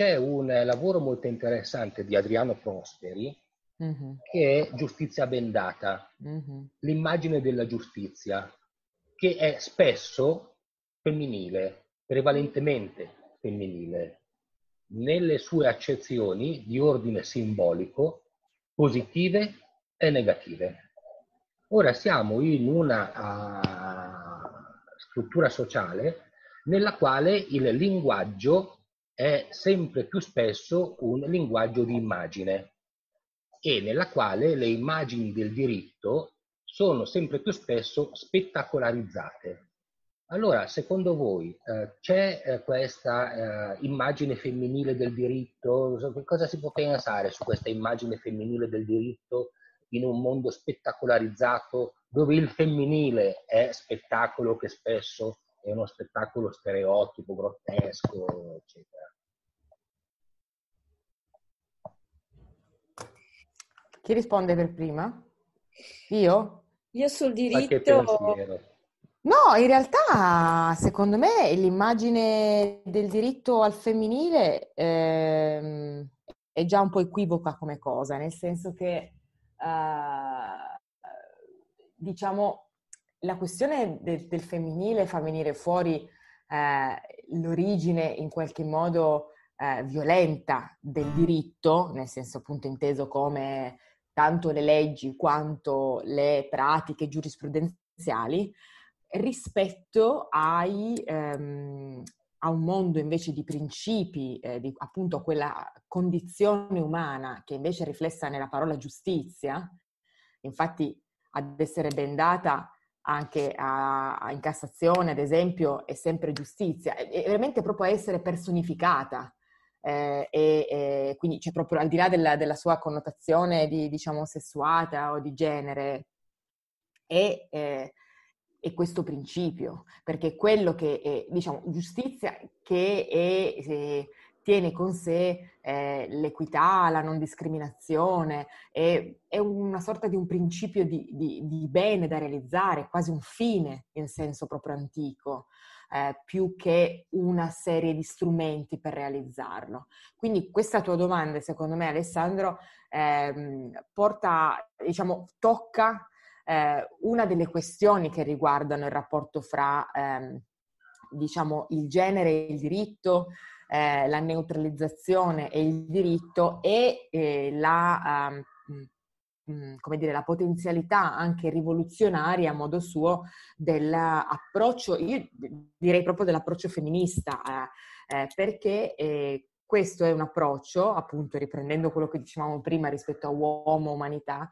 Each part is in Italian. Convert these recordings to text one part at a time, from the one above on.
c'è un lavoro molto interessante di Adriano Prosperi mm-hmm. che è Giustizia bendata, mm-hmm. l'immagine della giustizia, che è spesso femminile, prevalentemente femminile, nelle sue accezioni di ordine simbolico, positive e negative. Ora siamo in una uh, struttura sociale nella quale il linguaggio è sempre più spesso un linguaggio di immagine e nella quale le immagini del diritto sono sempre più spesso spettacolarizzate. Allora, secondo voi eh, c'è eh, questa eh, immagine femminile del diritto? Cosa si può pensare su questa immagine femminile del diritto in un mondo spettacolarizzato dove il femminile è spettacolo che spesso è uno spettacolo stereotipo, grottesco, eccetera. Chi risponde per prima? Io? Io sul diritto... No, in realtà secondo me l'immagine del diritto al femminile ehm, è già un po' equivoca come cosa, nel senso che eh, diciamo la questione del, del, femminile fa venire fuori eh, l'origine in qualche modo eh, violenta del diritto, nel senso appunto inteso come tanto le leggi quanto le pratiche giurisprudenziali, rispetto ai, ehm, a un mondo invece di principi, eh, di, appunto a quella condizione umana che invece è riflessa nella parola giustizia. Infatti, ad essere bendata anche a, a, in Cassazione, ad esempio, è sempre giustizia, è, è veramente proprio essere personificata. Eh, e, e, quindi c'è cioè, proprio al di là della, della, sua connotazione di diciamo sessuata o di genere è, eh, è questo principio perché quello che è diciamo giustizia che è, eh, tiene con sé eh, l'equità, la non discriminazione, e, è una sorta di un principio di, di, di, bene da realizzare, quasi un fine in senso proprio antico, eh, più che una serie di strumenti per realizzarlo. Quindi questa tua domanda, secondo me Alessandro, eh, porta, diciamo, tocca eh, una delle questioni che riguardano il rapporto fra... Ehm, diciamo, il genere e il diritto, eh, la neutralizzazione e il diritto e eh, la, um, come dire, la potenzialità anche rivoluzionaria a modo suo dell'approccio, io direi proprio dell'approccio femminista, eh, eh, perché eh, questo è un approccio, appunto riprendendo quello che dicevamo prima rispetto a uomo, umanità,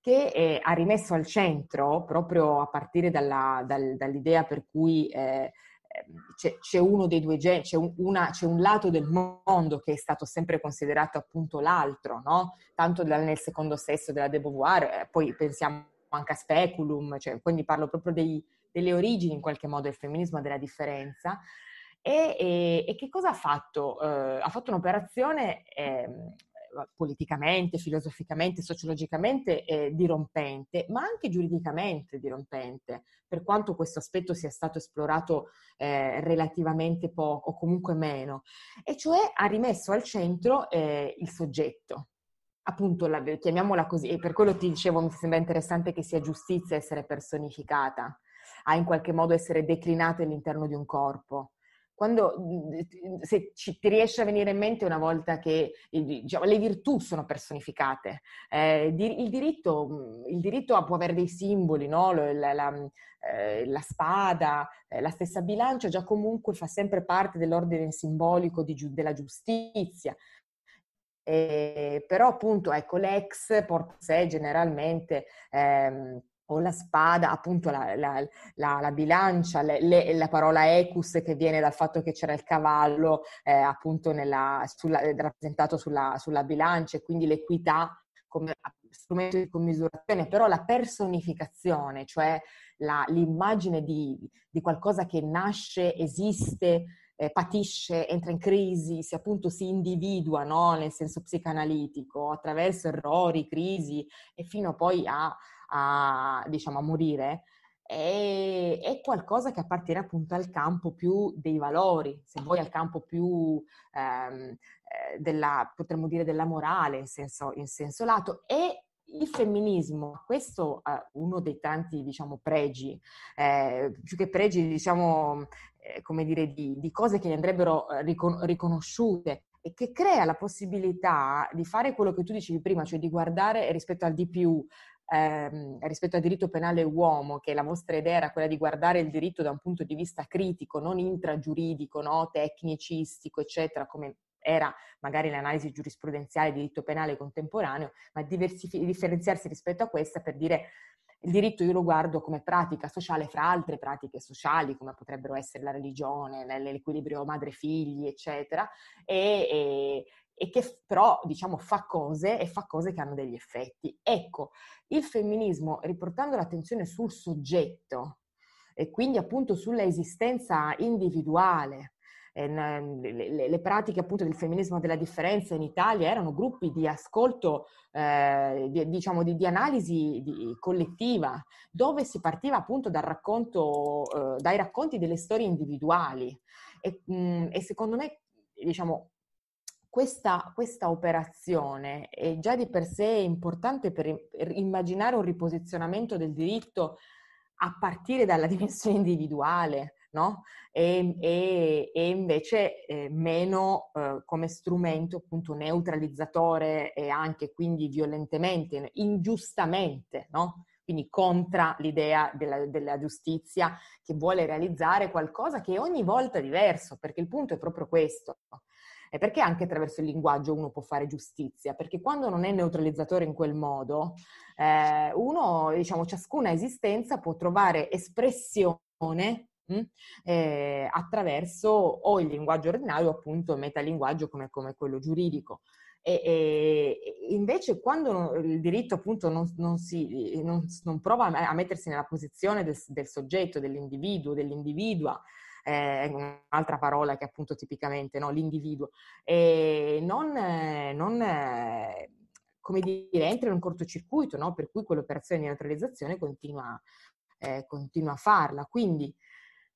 che eh, ha rimesso al centro, proprio a partire dalla, dal, dall'idea per cui eh, Ehm, c'è, c'è, uno dei due geni, c'è un, c'è un, lato del mondo che è stato sempre considerato appunto l'altro, no? Tanto nel secondo sesso della De Beauvoir, eh, poi pensiamo anche a Speculum, cioè, quindi parlo proprio dei, delle origini in qualche modo del femminismo, della differenza. E, e, e che cosa ha fatto? Eh, ha fatto un'operazione eh, eh, politicamente, filosoficamente, sociologicamente eh, dirompente, ma anche giuridicamente dirompente, per quanto questo aspetto sia stato esplorato eh, relativamente poco o comunque meno, e cioè ha rimesso al centro eh, il soggetto. Appunto, la, chiamiamola così, e per quello ti dicevo, mi sembra interessante che sia giustizia essere personificata, a in qualche modo essere declinata all'interno di un corpo quando mhmm, se ci, ti riesce a venire in mente una volta che diciamo, le virtù sono personificate, eh, il, diritto, il diritto mhmm, può avere dei simboli, no? la, la, mhmm, eh, la, spada, eh, la stessa bilancia già comunque fa sempre parte dell'ordine simbolico di, della giustizia. Eh, però appunto ecco, l'ex porta sé generalmente ehm, o la spada, appunto la, la, la, la bilancia, le, le, la parola ecus che viene dal fatto che c'era il cavallo eh, appunto nella, sulla, rappresentato sulla, sulla bilancia e quindi l'equità come strumento di commisurazione, però la personificazione, cioè l'immagine di, di, qualcosa che nasce, esiste, eh, patisce, entra in crisi, si appunto si individua no? nel senso psicanalitico attraverso errori, crisi e fino poi a a, diciamo, a morire, è, è, qualcosa che appartiene appunto al campo più dei valori, se vuoi al campo più ehm, eh, della, potremmo dire, della morale in senso, in senso lato e il femminismo, questo è uno dei tanti, diciamo, pregi, eh, più che pregi, diciamo, eh, come dire, di, di, cose che andrebbero eh, ricon- riconosciute e che crea la possibilità di fare quello che tu dicevi prima, cioè di guardare rispetto al di più, ehm, rispetto al diritto penale uomo, che la vostra idea era quella di guardare il diritto da un punto di vista critico, non intragiuridico, no? tecnicistico, eccetera, come era magari l'analisi giurisprudenziale del diritto penale contemporaneo, ma diversif- differenziarsi rispetto a questa per dire il diritto io lo guardo come pratica sociale fra altre pratiche sociali, come potrebbero essere la religione, l'equilibrio madre-figli, eccetera, e, e, e che però diciamo fa cose e fa cose che hanno degli effetti. Ecco, il femminismo riportando l'attenzione sul soggetto e quindi appunto sulla esistenza individuale. Eh, le, pratiche appunto del femminismo della differenza in Italia erano gruppi di ascolto, eh, di, diciamo di, di analisi di, collettiva, dove si partiva appunto dal racconto, eh, dai racconti delle storie individuali. E, mh, mm, e secondo me, diciamo, questa, questa, operazione è già di per sé importante per, immaginare un riposizionamento del diritto a partire dalla dimensione individuale, no? E, e, e invece eh, meno eh, come strumento appunto neutralizzatore e anche quindi violentemente, ingiustamente, no? Quindi contro l'idea della, della giustizia che vuole realizzare qualcosa che è ogni volta diverso, perché il punto è proprio questo. No? è perché anche attraverso il linguaggio uno può fare giustizia, perché quando non è neutralizzatore in quel modo, eh, uno, diciamo, ciascuna esistenza può trovare espressione mh, hm, eh, attraverso o il linguaggio ordinario, appunto il metalinguaggio come, come quello giuridico. E, e, invece quando il diritto appunto non, non, si, non, non prova a mettersi nella posizione del, del soggetto, dell'individuo, dell'individua, è un'altra parola che appunto tipicamente no? l'individuo, e ehm, non, eh, non eh, come dire, entra in un cortocircuito, no? per cui quell'operazione di neutralizzazione continua, eh, continua a farla. Quindi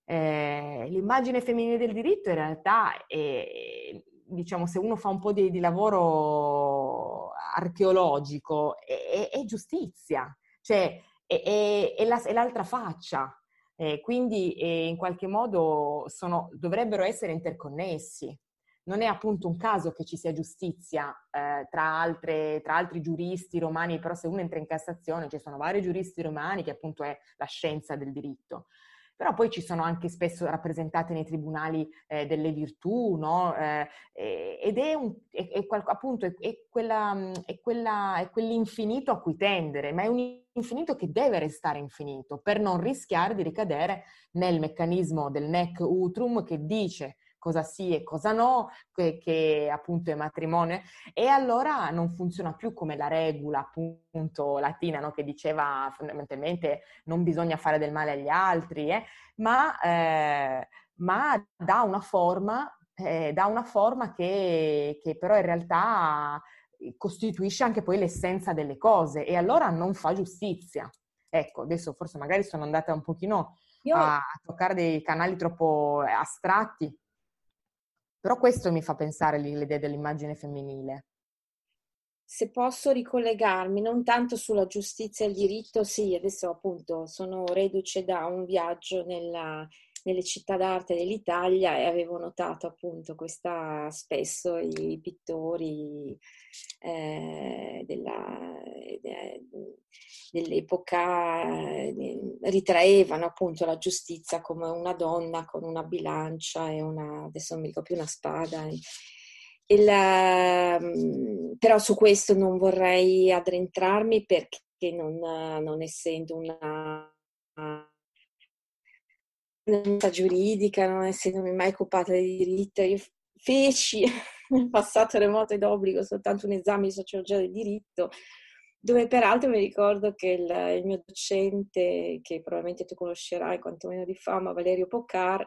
eh, l'immagine femminile del diritto in realtà è, diciamo, se uno fa un po' di, di lavoro archeologico, è, è, giustizia, cioè è, è la, l'altra faccia eh, quindi eh, in qualche modo sono, dovrebbero essere interconnessi. Non è appunto un caso che ci sia giustizia eh, tra, altre, tra, altri giuristi romani, però se uno entra in Cassazione ci sono vari giuristi romani che appunto è la scienza del diritto però poi ci sono anche spesso rappresentate nei tribunali eh, delle virtù, no? eh, eh ed è, un, è, è qual, appunto è, quella, mm, quella, è, quell'infinito a cui tendere, ma è un infinito che deve restare infinito per non rischiare di ricadere nel meccanismo del nec utrum che dice cosa sì e cosa no, che, che appunto è matrimonio, e allora non funziona più come la regola appunto latina, no? che diceva fondamentalmente non bisogna fare del male agli altri, eh? ma, eh, ma dà una forma, eh, dà una forma che, che però in realtà costituisce anche poi l'essenza delle cose e allora non fa giustizia. Ecco, adesso forse magari sono andata un pochino io... a toccare dei canali troppo astratti, però questo mi fa pensare l'idea dell'immagine femminile. Se posso ricollegarmi, non tanto sulla giustizia e il diritto, sì, adesso appunto sono reduce da un viaggio nella, nelle città d'arte dell'Italia e avevo notato appunto questa spesso i pittori eh, della, de, dell'epoca eh, ritraevano appunto la giustizia come una donna con una bilancia e una, adesso non mi ricordo più, una spada. E, mm, però su questo non vorrei addentrarmi perché non, non essendo una un'attività giuridica, non essendomi mai occupata di diritto, io feci nel passato remoto ed obbligo soltanto un esame di sociologia del diritto, dove peraltro mi ricordo che il, il mio docente, che probabilmente tu conoscerai quantomeno di fama, Valerio Poccar,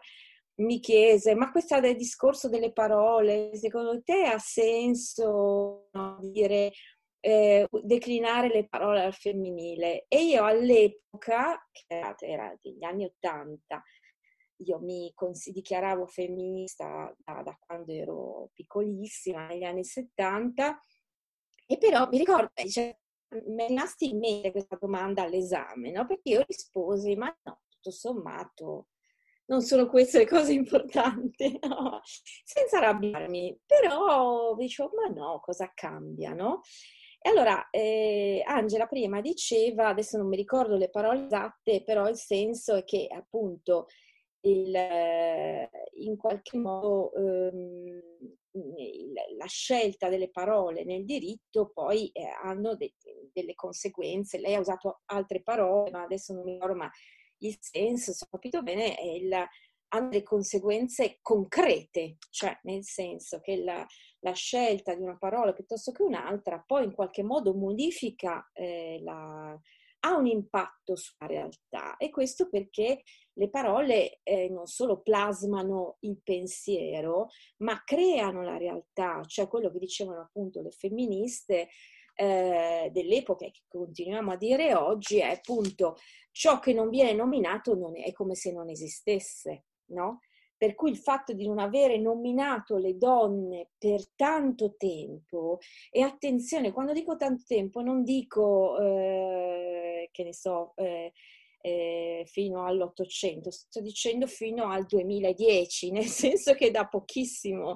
mi chiese, ma questo del discorso delle parole, secondo te ha senso dire, eh, declinare le parole al femminile? E io all'epoca, che era degli anni Ottanta, io mi cons- dichiaravo femminista da, da, quando ero piccolissima, negli anni 70, e però mi ricordo, cioè, mi è rimasta in mente questa domanda all'esame, no? perché io risposi, ma no, tutto sommato non sono queste le cose importanti, no? senza arrabbiarmi, però dicevo, ma no, cosa cambia, no? E allora eh, Angela prima diceva, adesso non mi ricordo le parole esatte, però il senso è che appunto il, eh, in qualche modo ehm, la scelta delle parole nel diritto poi eh, hanno de- delle conseguenze. Lei ha usato altre parole, ma adesso non mi ricordo, ma il senso, se ho capito bene, il, hanno delle conseguenze concrete, cioè nel senso che la, la, scelta di una parola piuttosto che un'altra poi in qualche modo modifica eh, la ha un impatto sulla realtà e questo perché le parole eh, non solo plasmano il pensiero, ma creano la realtà, cioè quello che dicevano appunto le femministe eh, dell'epoca e che continuiamo a dire oggi è appunto ciò che non viene nominato non è, è come se non esistesse, no? per cui il fatto di non avere nominato le donne per tanto tempo, e attenzione, quando dico tanto tempo non dico, eh, che ne so, eh, eh, fino all'Ottocento, sto dicendo fino al 2010, nel senso che da pochissimo,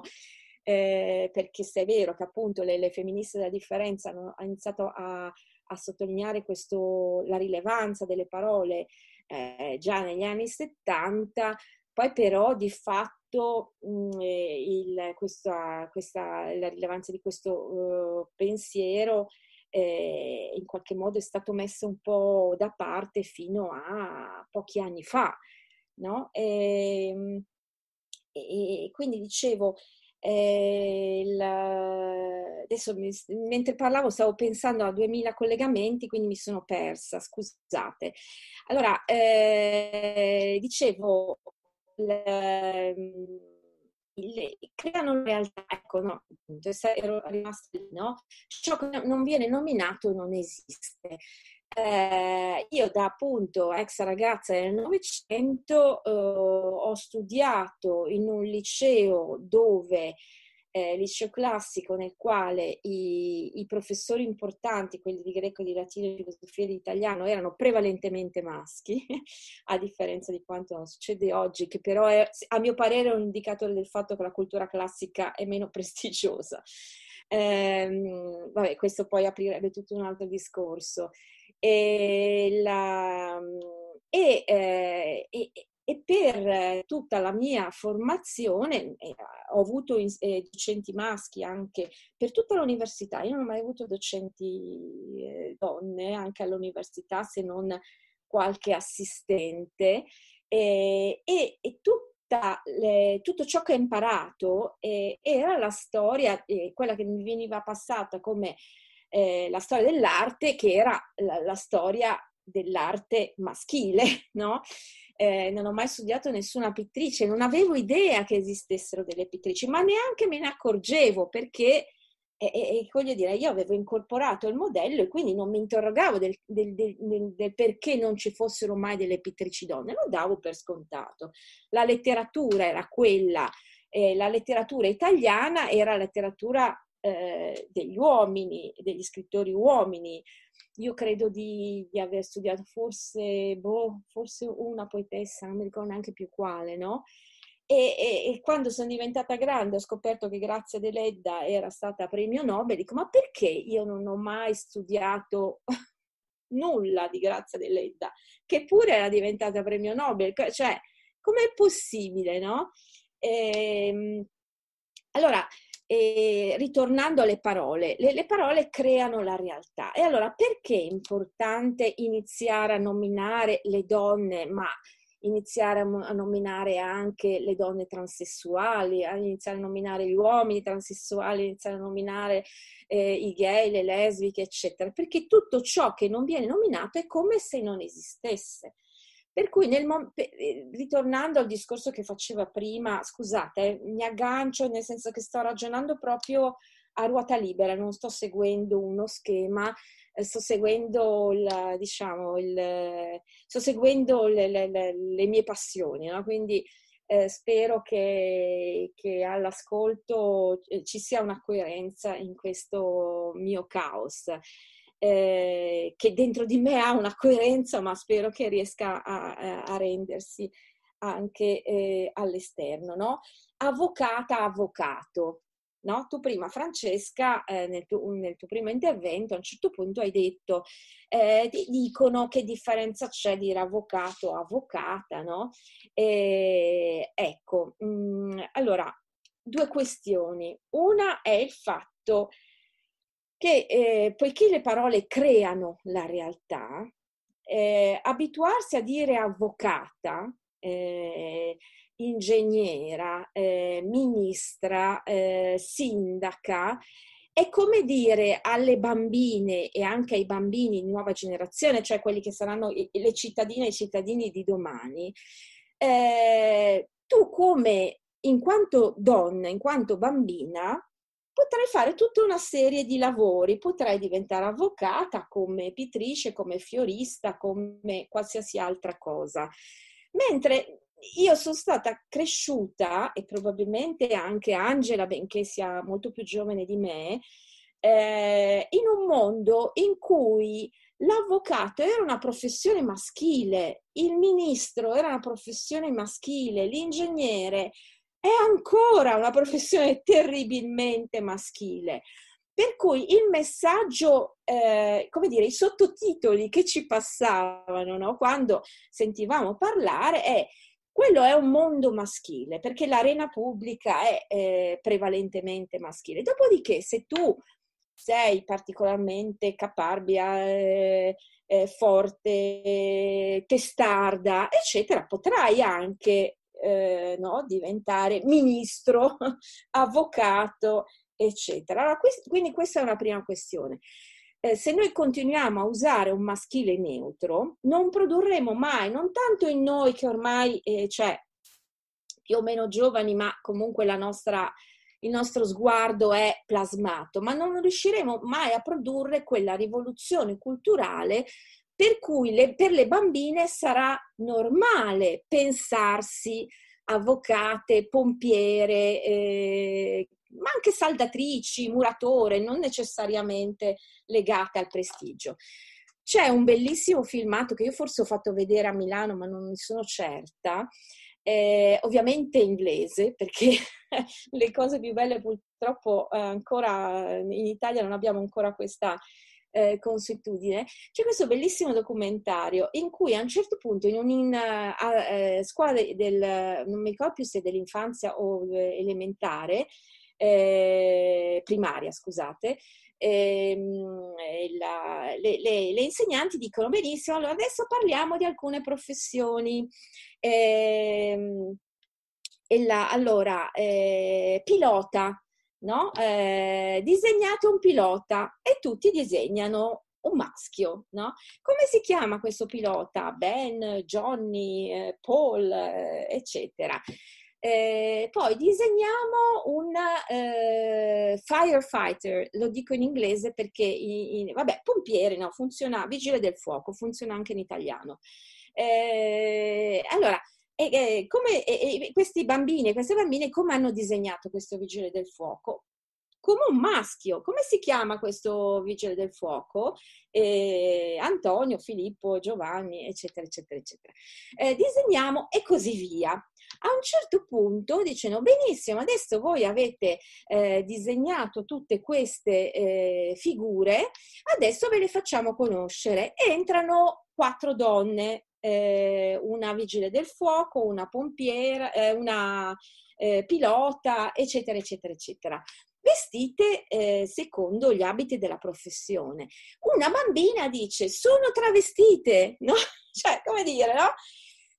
eh, perché se è vero che appunto le, le femministe della differenza hanno iniziato a, a sottolineare questo, la rilevanza delle parole eh, già negli anni 70, poi però di fatto mh, mm, eh, il, questa, questa, la rilevanza di questo uh, pensiero eh, in qualche modo è stato messo un po' da parte fino a pochi anni fa. No? Ehm, e, e quindi dicevo, eh, il, adesso mi, mentre parlavo stavo pensando a 2000 collegamenti, quindi mi sono persa, scusate. Allora, eh, dicevo, Ehm, le, creano una realtà, ecco, no, ero rimasta lì, no? Ciò che non viene nominato non esiste. Eh, io da appunto ex ragazza del Novecento eh, ho studiato in un liceo dove eh, liceo classico nel quale i, i, professori importanti, quelli di greco, di latino, di filosofia e di italiano, erano prevalentemente maschi, a differenza di quanto succede oggi, che però è, a mio parere è un indicatore del fatto che la cultura classica è meno prestigiosa. Ehm, vabbè, questo poi aprirebbe tutto un altro discorso. E la, e, eh, e, e per eh, tutta la mia formazione eh, ho avuto eh, docenti maschi anche per tutta l'università, io non ho mai avuto docenti eh, donne anche all'università se non qualche assistente e, e, tutta le, tutto ciò che ho imparato eh, era la storia, eh, quella che mi veniva passata come la storia dell'arte che era la, la storia dell'arte maschile, no? eh, non ho mai studiato nessuna pittrice, non avevo idea che esistessero delle pittrici, ma neanche me ne accorgevo perché, e, eh, voglio dire, io avevo incorporato il modello e quindi non mi interrogavo del, del, del, del perché non ci fossero mai delle pittrici donne, lo davo per scontato. La letteratura era quella, eh, la letteratura italiana era letteratura eh, degli uomini, degli scrittori uomini, io credo di, di aver studiato forse, boh, forse una poetessa, non mi ricordo neanche più quale, no? E, e, e, quando sono diventata grande ho scoperto che Grazia Deledda era stata premio Nobel, dico ma perché io non ho mai studiato nulla di Grazia Deledda, che pure era diventata premio Nobel, cioè com'è possibile, no? E, ehm, allora, e ritornando alle parole, le, le, parole creano la realtà. E allora perché è importante iniziare a nominare le donne, ma iniziare a, nominare anche le donne transessuali, a iniziare a nominare gli uomini transessuali, a iniziare a nominare eh, i gay, le lesbiche, eccetera? Perché tutto ciò che non viene nominato è come se non esistesse. Per cui, mom- eh, ritornando al discorso che faceva prima, scusate, eh, mi aggancio nel senso che sto ragionando proprio a ruota libera, non sto seguendo uno schema, eh, sto seguendo, la, diciamo, il, sto seguendo le, le, le, le, mie passioni, no? quindi eh, spero che, che all'ascolto ci sia una coerenza in questo mio caos. Eh, che dentro di me ha una coerenza, ma spero che riesca a, a rendersi anche eh, all'esterno, no? Avvocata, avvocato. No? Tu prima, Francesca, eh, nel, tuo, nel, tuo, primo intervento, a un certo punto hai detto, eh, ti dicono che differenza c'è dire avvocato avvocata, no? E, ecco, mh, mm, allora, due questioni. Una è il fatto che che eh, poiché le parole creano la realtà, eh, abituarsi a dire avvocata, eh, ingegnera, eh, ministra, eh, sindaca, è come dire alle bambine e anche ai bambini di nuova generazione, cioè quelli che saranno le cittadine e i cittadini di domani, eh, tu come in quanto donna, in quanto bambina, potrei fare tutta una serie di lavori, potrei diventare avvocata come pittrice, come fiorista, come qualsiasi altra cosa. Mentre io sono stata cresciuta e probabilmente anche Angela, benché sia molto più giovane di me, eh, in un mondo in cui l'avvocato era una professione maschile, il ministro era una professione maschile, l'ingegnere era è ancora una professione terribilmente maschile. Per cui il messaggio, eh, come dire, i sottotitoli che ci passavano no? quando sentivamo parlare è quello è un mondo maschile, perché l'arena pubblica è eh, prevalentemente maschile. Dopodiché, se tu sei particolarmente caparbia, eh, eh, forte, testarda, eccetera, potrai anche eh, no, diventare ministro, avvocato, eccetera. Allora, quest- quindi questa è una prima questione. Eh, se noi continuiamo a usare un maschile neutro, non produrremo mai, non tanto in noi che ormai, eh, cioè, più o meno giovani, ma comunque la nostra il nostro sguardo è plasmato, ma non riusciremo mai a produrre quella rivoluzione culturale per cui le, per le bambine sarà normale pensarsi avvocate, pompiere, eh, ma anche saldatrici, muratore, non necessariamente legate al prestigio. C'è un bellissimo filmato che io forse ho fatto vedere a Milano, ma non ne sono certa, eh, ovviamente inglese, perché le cose più belle purtroppo eh, ancora in Italia non abbiamo ancora questa eh, consuetudine, c'è questo bellissimo documentario in cui a un certo punto in una eh, uh, uh, eh, scuola del, non mi ricordo più se dell'infanzia o eh, elementare, eh, primaria, scusate, ehm, eh, la, le, le, le, insegnanti dicono benissimo, allora adesso parliamo di alcune professioni. Eh, la, allora, pilota, no? Eh, disegnate un pilota e tutti disegnano un maschio, no? Come si chiama questo pilota? Ben, Johnny, eh, Paul, eh, eccetera. Eh, poi disegniamo un eh, firefighter, lo dico in inglese perché, in, in, vabbè, pompiere, no, funziona, vigile del fuoco, funziona anche in italiano. Eh, allora, e, e, come, e, questi bambini e queste bambine come hanno disegnato questo vigile del fuoco? Come un maschio, come si chiama questo vigile del fuoco? Eh, Antonio, Filippo, Giovanni, eccetera, eccetera, eccetera. Eh, disegniamo e così via. A un certo punto dicono, benissimo, adesso voi avete eh, disegnato tutte queste eh, figure, adesso ve le facciamo conoscere. Entrano quattro donne eh, una vigile del fuoco, una pompiera, eh, una eh, pilota, eccetera, eccetera, eccetera. Vestite eh, secondo gli abiti della professione. Una bambina dice: Sono travestite, no? cioè, come dire, no?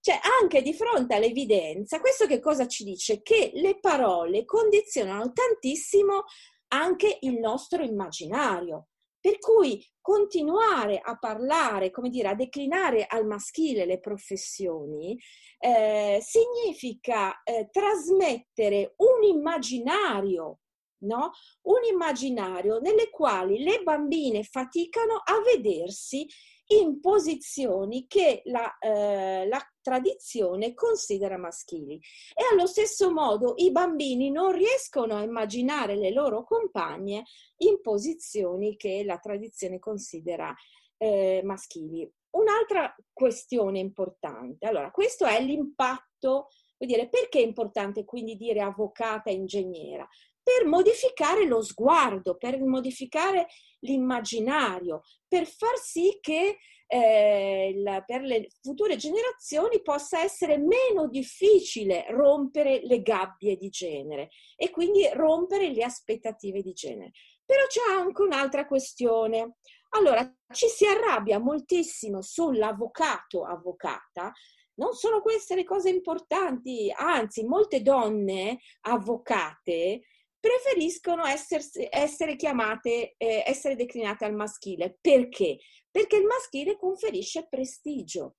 Cioè, anche di fronte all'evidenza, questo che cosa ci dice? Che le parole condizionano tantissimo anche il nostro immaginario. Per cui continuare a parlare, come dire, a declinare al maschile le professioni, eh, significa eh, trasmettere un immaginario No? Un immaginario nelle quali le bambine faticano a vedersi in posizioni che la, eh, la, tradizione considera maschili. E allo stesso modo i bambini non riescono a immaginare le loro compagne in posizioni che la tradizione considera eh, maschili. Un'altra questione importante, allora questo è l'impatto Vuol dire, perché è importante quindi dire avvocata ingegnera? per modificare lo sguardo, per modificare l'immaginario, per far sì che eh, la, per le future generazioni possa essere meno difficile rompere le gabbie di genere e quindi rompere le aspettative di genere. Però c'è anche un'altra questione. Allora, ci si arrabbia moltissimo sull'avvocato avvocata. Non sono queste le cose importanti, anzi, molte donne avvocate preferiscono essersi, essere chiamate, eh, essere declinate al maschile. Perché? Perché il maschile conferisce prestigio.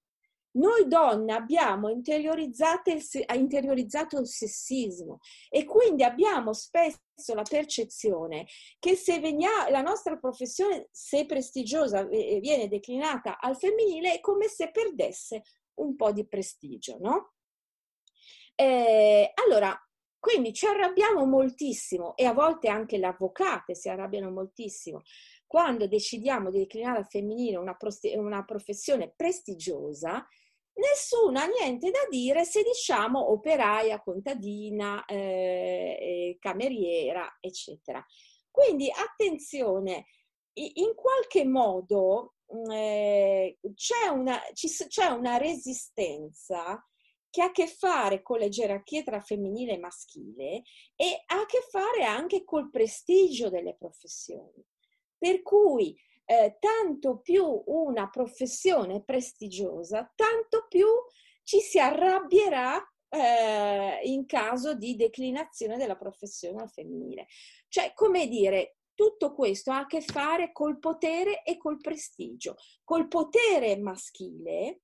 Noi donne abbiamo interiorizzato il, interiorizzato il sessismo e quindi abbiamo spesso la percezione che se venia, la nostra professione, se prestigiosa, eh, eh, viene declinata al femminile è come se perdesse un po' di prestigio, no? Eh, allora, quindi ci arrabbiamo moltissimo e a volte anche le avvocate si arrabbiano moltissimo quando decidiamo di declinare al femminile una, prost- una professione prestigiosa nessuno ha niente da dire se diciamo operaia, contadina, eh, cameriera, eccetera. Quindi attenzione, in qualche modo mm, eh, c'è, una, ci, c'è, una, resistenza che ha a che fare con le gerarchie tra femminile e maschile e ha a che fare anche col prestigio delle professioni. Per cui eh, tanto più una professione è prestigiosa, tanto più ci si arrabbierà eh, in caso di declinazione della professione al femminile. Cioè, come dire, tutto questo ha a che fare col potere e col prestigio, col potere maschile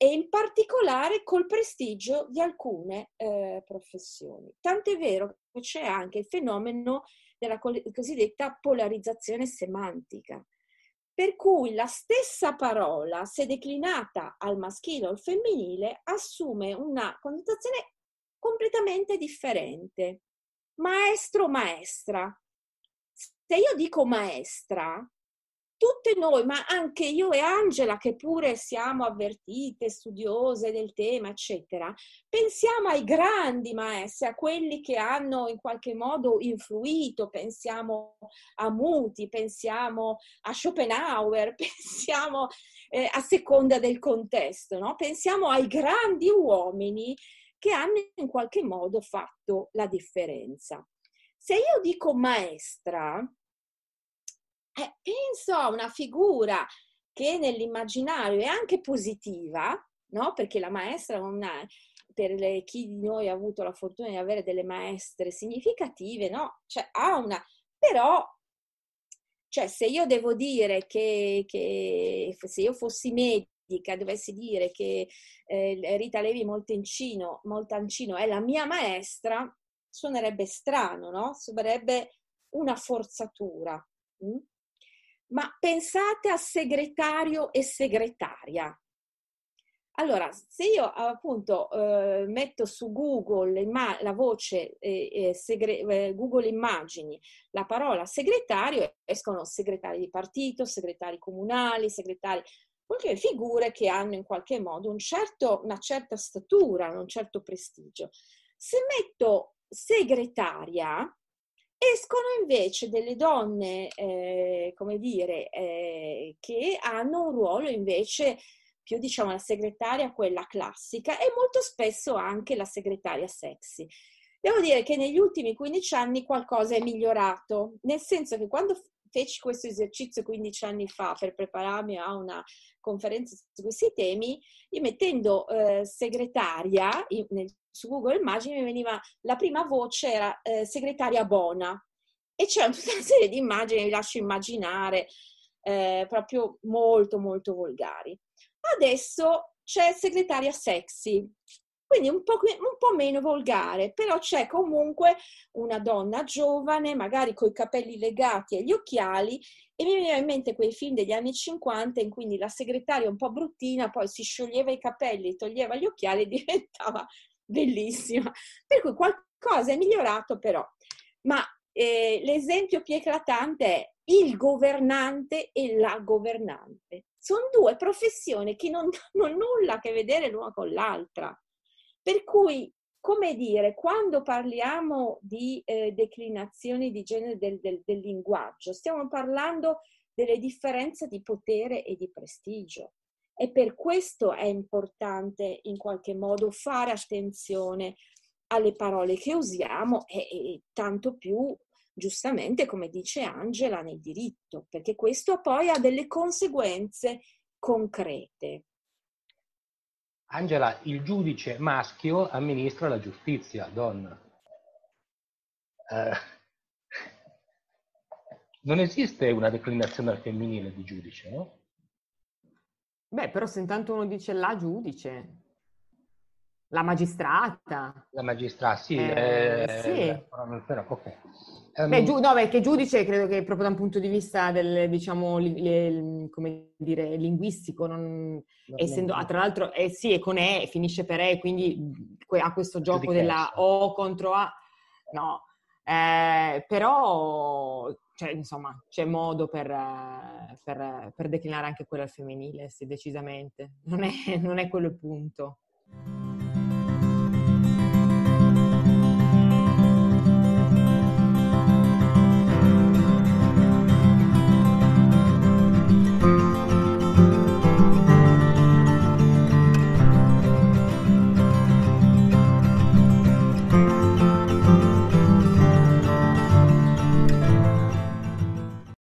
e in particolare col prestigio di alcune eh, professioni. Tant'è vero che c'è anche il fenomeno della cosiddetta polarizzazione semantica, per cui la stessa parola, se declinata al maschile o al femminile, assume una connotazione completamente differente. Maestro, maestra. Se io dico maestra, tutte noi, ma anche io e Angela, che pure siamo avvertite, studiose del tema, eccetera, pensiamo ai grandi maestri, a quelli che hanno in qualche modo influito, pensiamo a Muti, pensiamo a Schopenhauer, pensiamo eh, a seconda del contesto, no? pensiamo ai grandi uomini che hanno in qualche modo fatto la differenza. Se io dico maestra, eh, penso a una figura che nell'immaginario è anche positiva, no? Perché la maestra una, per le, chi di noi ha avuto la fortuna di avere delle maestre significative, no? Cioè, ha una, però cioè se io devo dire che, che, se io fossi medica dovessi dire che eh, Rita Levi Moltencino, Moltancino è la mia maestra, suonerebbe strano, no? Suonerebbe una forzatura. Mm? Ma pensate a segretario e segretaria. Allora, se io appunto eh, metto su Google ma- la voce eh, eh, segre- eh, Google Immagini la parola segretario, escono segretari di partito, segretari comunali, segretari, quelle figure che hanno in qualche modo un certo, una certa statura, un certo prestigio. Se metto segretaria, Escono invece delle donne, eh, come dire, eh, che hanno un ruolo invece più diciamo la segretaria, quella classica, e molto spesso anche la segretaria sexy. Devo dire che negli ultimi 15 anni qualcosa è migliorato, nel senso che quando feci questo esercizio 15 anni fa per prepararmi a una conferenza su questi temi, io mettendo eh, segretaria in, nel, su Google Immagini mi veniva la prima voce era eh, segretaria Bona e c'era tutta una serie di immagini, vi lascio immaginare, eh, proprio molto molto volgari. Adesso c'è segretaria sexy quindi un po', un po', meno volgare, però c'è comunque una donna giovane, magari con i capelli legati e gli occhiali, e mi veniva in mente quei film degli anni 50 in cui la segretaria un po' bruttina poi si scioglieva i capelli, toglieva gli occhiali e diventava bellissima. Per cui qualcosa è migliorato però. Ma eh, l'esempio più eclatante è il governante e la governante. Sono due professioni che non hanno nulla a che vedere l'una con l'altra. Per cui, come dire, quando parliamo di eh, declinazioni di genere del, del, del linguaggio, stiamo parlando delle differenze di potere e di prestigio. E per questo è importante in qualche modo fare attenzione alle parole che usiamo e, e, tanto più giustamente come dice Angela nel diritto, perché questo poi ha delle conseguenze concrete. Angela, il giudice maschio amministra la giustizia, donna. Eh, non esiste una declinazione al femminile di giudice, no? Beh, però se intanto uno dice la giudice, la magistrata. La magistrata, sì. Eh, eh, sì. Però, okay. um, Beh, giu, no, perché giudice credo che proprio da un punto di vista del, diciamo, li, le, come dire, linguistico, non, essendo, ah, tra l'altro, eh, sì, è con E, finisce per E, quindi que, ha questo gioco della O contro A. No, eh, però, cioè, insomma, c'è modo per, per, per, declinare anche quello al femminile, sì, decisamente. Non è, non è quello il punto.